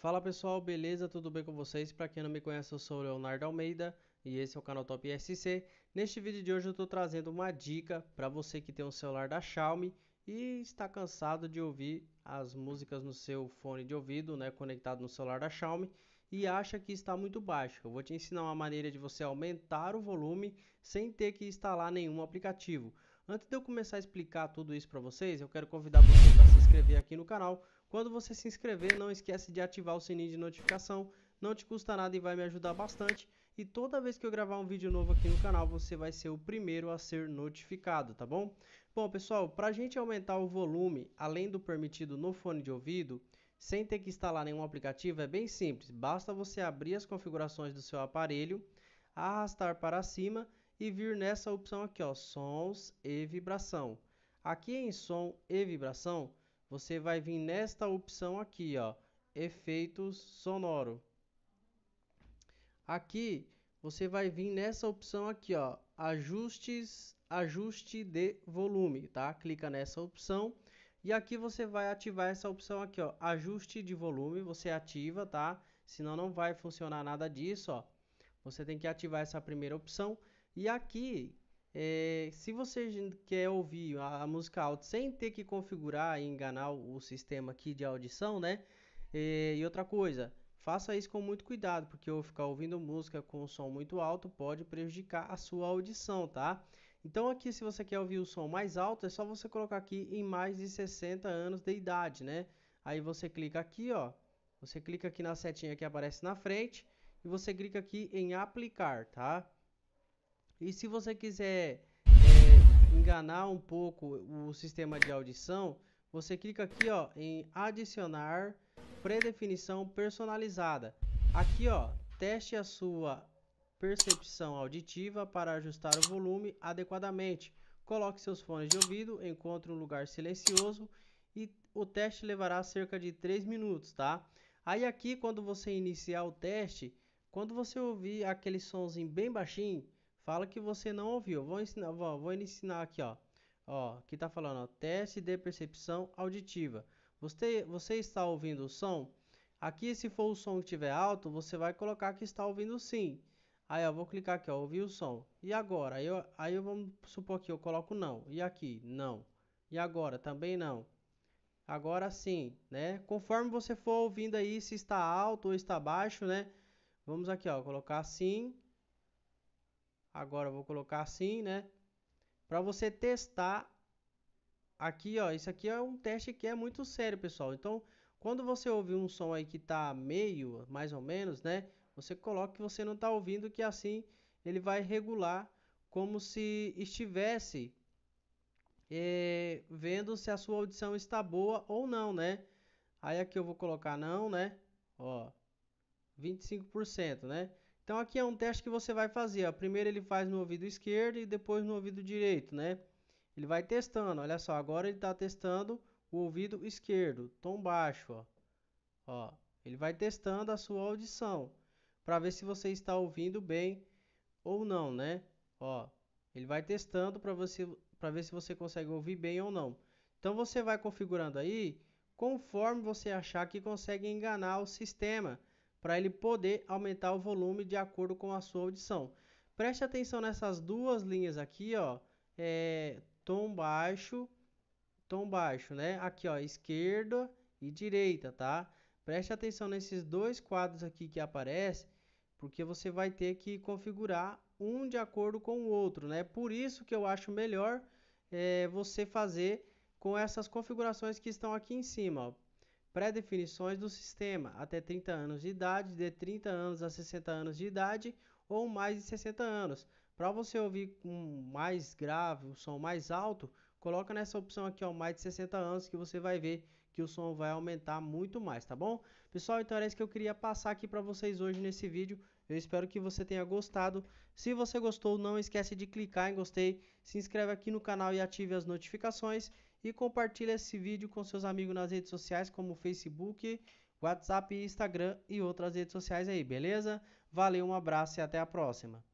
Fala pessoal, beleza? Tudo bem com vocês? Para quem não me conhece, eu sou Leonardo Almeida e esse é o canal Top SC. Neste vídeo de hoje eu estou trazendo uma dica para você que tem um celular da Xiaomi e está cansado de ouvir as músicas no seu fone de ouvido, né, conectado no celular da Xiaomi e acha que está muito baixo. Eu vou te ensinar uma maneira de você aumentar o volume sem ter que instalar nenhum aplicativo. Antes de eu começar a explicar tudo isso para vocês, eu quero convidar você para se inscrever aqui no canal. Quando você se inscrever, não esquece de ativar o sininho de notificação, não te custa nada e vai me ajudar bastante. E toda vez que eu gravar um vídeo novo aqui no canal, você vai ser o primeiro a ser notificado, tá bom? Bom, pessoal, para a gente aumentar o volume, além do permitido no fone de ouvido, sem ter que instalar nenhum aplicativo, é bem simples. Basta você abrir as configurações do seu aparelho, arrastar para cima e vir nessa opção aqui, ó, sons e vibração. Aqui em som e vibração, você vai vir nesta opção aqui, ó, efeitos sonoro. Aqui você vai vir nessa opção aqui, ó, ajustes, ajuste de volume, tá? Clica nessa opção e aqui você vai ativar essa opção aqui, ó, ajuste de volume, você ativa, tá? Senão não vai funcionar nada disso, ó. Você tem que ativar essa primeira opção. E aqui, é, se você quer ouvir a, a, música alto sem ter que configurar e enganar o, o sistema aqui de audição, né? É, e outra coisa, faça isso com muito cuidado, porque eu ficar ouvindo música com som muito alto pode prejudicar a sua audição, tá? Então aqui se você quer ouvir o som mais alto, é só você colocar aqui em mais de 60 anos de idade, né? Aí você clica aqui, ó. Você clica aqui na setinha que aparece na frente e você clica aqui em aplicar, tá? E se você quiser é, enganar um pouco o sistema de audição, você clica aqui, ó, em adicionar predefinição personalizada. Aqui, ó, teste a sua percepção auditiva para ajustar o volume adequadamente. Coloque seus fones de ouvido, encontre um lugar silencioso e o teste levará cerca de 3 minutos, tá? Aí aqui quando você iniciar o teste, quando você ouvir aquele somzinho bem baixinho, fala que você não ouviu. Vou ensinar, vou, vou ensinar aqui, ó. Ó, aqui tá falando, ó, teste de percepção auditiva. Você, você está ouvindo o som? Aqui se for o som que estiver alto, você vai colocar que está ouvindo sim. Aí eu vou clicar aqui, ó, ouvir o som. E agora? Aí, eu, aí eu, vamos supor que eu coloco não. E aqui, não. E agora? Também não. Agora sim, né? Conforme você for ouvindo aí, se está alto ou está baixo, né? Vamos aqui, ó, colocar assim. Agora eu vou colocar assim, né? Para você testar aqui, ó, isso aqui é um teste que é muito sério, pessoal. Então, quando você ouvir um som aí que tá meio, mais ou menos, né? Você coloca que você não está ouvindo, que assim ele vai regular como se estivesse é, vendo se a sua audição está boa ou não, né? Aí aqui eu vou colocar não, né? Ó, 25%, né? Então aqui é um teste que você vai fazer. Ó. Primeiro ele faz no ouvido esquerdo e depois no ouvido direito, né? Ele vai testando. Olha só, agora ele está testando o ouvido esquerdo, tom baixo, ó. ó. Ele vai testando a sua audição para ver se você está ouvindo bem ou não, né? Ó, ele vai testando para você para ver se você consegue ouvir bem ou não. Então você vai configurando aí conforme você achar que consegue enganar o sistema para ele poder aumentar o volume de acordo com a sua audição. Preste atenção nessas duas linhas aqui, ó, é, tom baixo, tom baixo, né? Aqui, ó, esquerda e direita, tá? Preste atenção nesses dois quadros aqui que aparecem, porque você vai ter que configurar um de acordo com o outro, né? Por isso que eu acho melhor é, você fazer com essas configurações que estão aqui em cima, Pré-definições do sistema, até 30 anos de idade, de 30 anos a 60 anos de idade ou mais de 60 anos. Para você ouvir com mais grave, um som mais alto, coloca nessa opção aqui, ó, mais de 60 anos, que você vai ver que o som vai aumentar muito mais, tá bom? Pessoal, então era isso que eu queria passar aqui para vocês hoje nesse vídeo. Eu espero que você tenha gostado. Se você gostou, não esquece de clicar em gostei, se inscreve aqui no canal e ative as notificações e compartilhe esse vídeo com seus amigos nas redes sociais como Facebook, WhatsApp, Instagram e outras redes sociais aí, beleza? Valeu, um abraço e até a próxima.